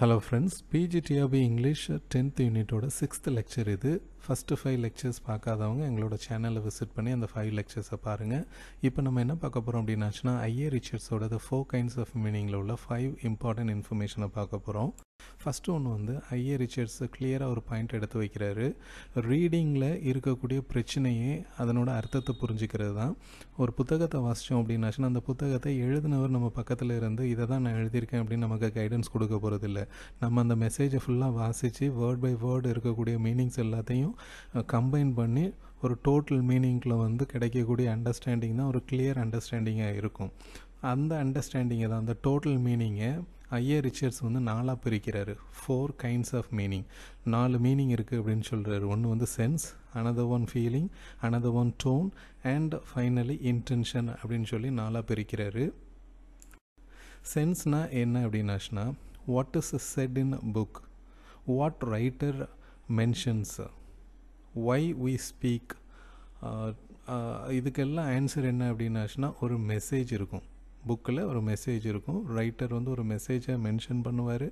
hello friends PGTRB English tenth யூனிட்டோட sixth lecture இது first five lectures பார்க்காதவங்க எங்களோட சேனலை விசிட் பண்ணி அந்த ஃபைவ் லெக்சர்ஸை பாருங்கள் இப்போ நம்ம என்ன பார்க்க போகிறோம் அப்படின்னாச்சுன்னா ஐஏ ரிச்சர்ட்ஸோட ஃபோர் கைண்ட்ஸ் ஆஃப் மீனிங்கில் உள்ள ஃபைவ் இம்பார்ட்டன்ட் இன்ஃபர்மேஷனை பார்க்க போகிறோம் ஃபஸ்ட்டு ஒன்று வந்து ஐஏ ரிச்சர்ட்ஸ் கிளியராக ஒரு பாயிண்ட் எடுத்து வைக்கிறாரு ரீடிங்கில் இருக்கக்கூடிய பிரச்சனையே அதனோட அர்த்தத்தை புரிஞ்சுக்கிறது தான் ஒரு புத்தகத்தை வாசித்தோம் அப்படின்னாச்சுன்னா அந்த புத்தகத்தை எழுதினவர் நம்ம பக்கத்தில் இருந்து இதை தான் நான் எழுதியிருக்கேன் அப்படின்னு நமக்கு கைடன்ஸ் கொடுக்க போகிறதில்ல நம்ம அந்த மெசேஜை ஃபுல்லாக வாசித்து வேர்ட் பை வேர்டு இருக்கக்கூடிய மீனிங்ஸ் எல்லாத்தையும் கம்பைன் பண்ணி ஒரு டோட்டல் மீனிங்கில் வந்து கிடைக்கக்கூடிய அண்டர்ஸ்டாண்டிங் தான் ஒரு கிளியர் அண்டர்ஸ்டாண்டிங்காக இருக்கும் அந்த அண்டர்ஸ்டாண்டிங்கை தான் அந்த டோட்டல் மீனிங்கை ஐயர் ரிச்சர்ஸ் வந்து நாலாக பிரிக்கிறாரு ஃபோர் கைண்ட்ஸ் ஆஃப் மீனிங் நாலு மீனிங் இருக்குது அப்படின்னு சொல்கிறாரு ஒன்று வந்து sense another one feeling another one tone and finally intention அப்படின்னு சொல்லி நாலாக பிரிக்கிறாரு சென்ஸ்னால் என்ன அப்படின்னாச்சுனா what is said in book what writer mentions why we speak இதுக்கெல்லாம் ஆன்சர் என்ன அப்படின்னாச்சுன்னா ஒரு மெசேஜ் இருக்கும் புக்கில் ஒரு மெசேஜ் இருக்கும் ரைட்டர் வந்து ஒரு மெசேஜை மென்ஷன் பண்ணுவார்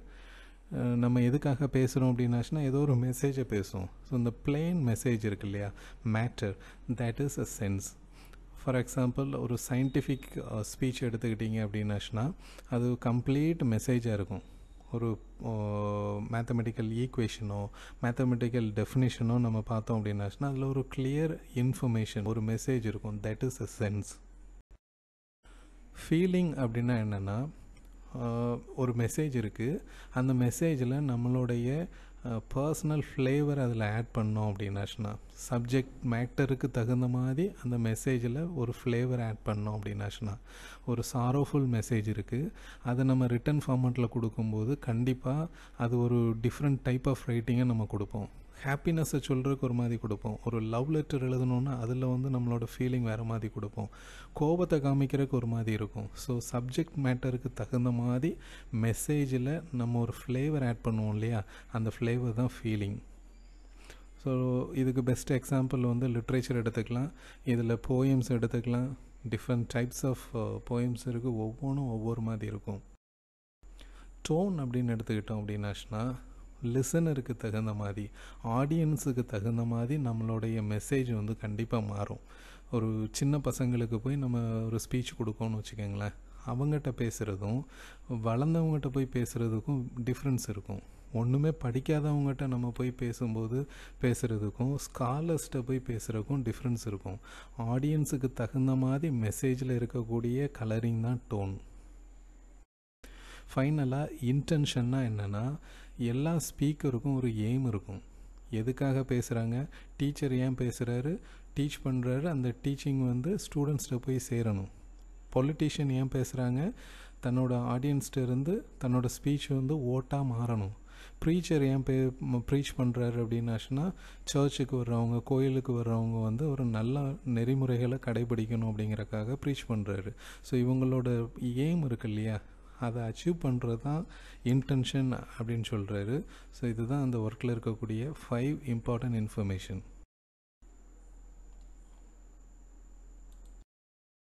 நம்ம எதுக்காக பேசுகிறோம் அப்படின்னாச்சுன்னா ஏதோ ஒரு மெசேஜை பேசுவோம் ஸோ இந்த பிளெயின் மெசேஜ் இருக்கு இல்லையா matter that is a sense for example ஒரு சயின்டிஃபிக் ஸ்பீச் எடுத்துக்கிட்டிங்க அப்படின்னாச்சுன்னா அது கம்ப்ளீட் மெசேஜாக இருக்கும் ஒரு மேத்தமெட்டிக்கல் ஈக்குவேஷனோ மேத்தமெட்டிக்கல் டெஃபினேஷனோ நம்ம பார்த்தோம் அப்படின்னாச்சுன்னா அதில் ஒரு கிளியர் இன்ஃபர்மேஷன் ஒரு மெசேஜ் இருக்கும் that is a sense feeling அப்படின்னா என்னென்னா ஒரு மெசேஜ் இருக்குது அந்த மெசேஜில் நம்மளுடைய பர்சனல் ஃப்ளேவர் அதில் ஆட் பண்ணோம் அப்படின்னாச்சுன்னா சப்ஜெக்ட் மேட்டருக்கு தகுந்த மாதிரி அந்த மெசேஜில் ஒரு ஃப்ளேவர் ஆட் பண்ணோம் அப்படின்னாச்சுன்னா ஒரு சாரோஃபுல் மெசேஜ் இருக்குது அதை நம்ம ரிட்டன் ஃபார்மெட்டில் கொடுக்கும்போது கண்டிப்பாக அது ஒரு டிஃப்ரெண்ட் டைப் ஆஃப் ரைட்டிங்கை நம்ம கொடுப்போம் ஹாப்பினஸ்ஸை சொல்கிறதுக்கு ஒரு மாதிரி கொடுப்போம் ஒரு லவ் லெட்டர் எழுதணுன்னா அதில் வந்து நம்மளோட ஃபீலிங் வேறு மாதிரி கொடுப்போம் கோபத்தை காமிக்கிறதுக்கு ஒரு மாதிரி இருக்கும் ஸோ சப்ஜெக்ட் மேட்டருக்கு தகுந்த மாதிரி மெசேஜில் நம்ம ஒரு ஃப்ளேவர் ஆட் பண்ணுவோம் இல்லையா அந்த ஃப்ளே ஃப்ளேவர் தான் ஃபீலிங் ஸோ இதுக்கு பெஸ்ட் எக்ஸாம்பிள் வந்து லிட்ரேச்சர் எடுத்துக்கலாம் இதில் போயம்ஸ் எடுத்துக்கலாம் டிஃப்ரெண்ட் டைப்ஸ் ஆஃப் போயம்ஸ் இருக்குது ஒவ்வொன்றும் ஒவ்வொரு மாதிரி இருக்கும் டோன் அப்படின்னு எடுத்துக்கிட்டோம் அப்படின்னாச்சுன்னா லிசனருக்கு தகுந்த மாதிரி ஆடியன்ஸுக்கு தகுந்த மாதிரி நம்மளுடைய மெசேஜ் வந்து கண்டிப்பாக மாறும் ஒரு சின்ன பசங்களுக்கு போய் நம்ம ஒரு ஸ்பீச் கொடுக்கோன்னு வச்சுக்கோங்களேன் அவங்ககிட்ட பேசுகிறதும் வளர்ந்தவங்ககிட்ட போய் பேசுகிறதுக்கும் டிஃப்ரென்ஸ் இருக்கும் ஒன்றுமே படிக்காதவங்ககிட்ட நம்ம போய் பேசும்போது பேசுகிறதுக்கும் ஸ்காலர்ஸ்கிட்ட போய் பேசுகிறதுக்கும் டிஃப்ரென்ஸ் இருக்கும் ஆடியன்ஸுக்கு தகுந்த மாதிரி மெசேஜில் இருக்கக்கூடிய கலரிங் தான் டோன் ஃபைனலாக இன்டென்ஷன்னா என்னென்னா எல்லா ஸ்பீக்கருக்கும் ஒரு எய்ம் இருக்கும் எதுக்காக பேசுகிறாங்க டீச்சர் ஏன் பேசுகிறாரு டீச் பண்ணுறாரு அந்த டீச்சிங் வந்து ஸ்டூடெண்ட்ஸ்கிட்ட போய் சேரணும் பொலிட்டீஷியன் ஏன் பேசுகிறாங்க தன்னோட ஆடியன்ஸ்ட்டு இருந்து தன்னோட ஸ்பீச் வந்து ஓட்டாக மாறணும் ப்ரீச்சர் ஏன் பே ப்ரீச் பண்ணுறாரு அப்படின்னாச்சுன்னா சர்ச்சுக்கு வர்றவங்க கோயிலுக்கு வர்றவங்க வந்து ஒரு நல்ல நெறிமுறைகளை கடைபிடிக்கணும் அப்படிங்கிறக்காக ப்ரீச் பண்ணுறாரு ஸோ இவங்களோட எய்ம் இருக்கு இல்லையா அதை அச்சீவ் பண்ணுறது தான் இன்டென்ஷன் அப்படின்னு சொல்கிறாரு ஸோ இதுதான் அந்த ஒர்க்கில் இருக்கக்கூடிய ஃபைவ் இம்பார்ட்டன்ட் இன்ஃபர்மேஷன்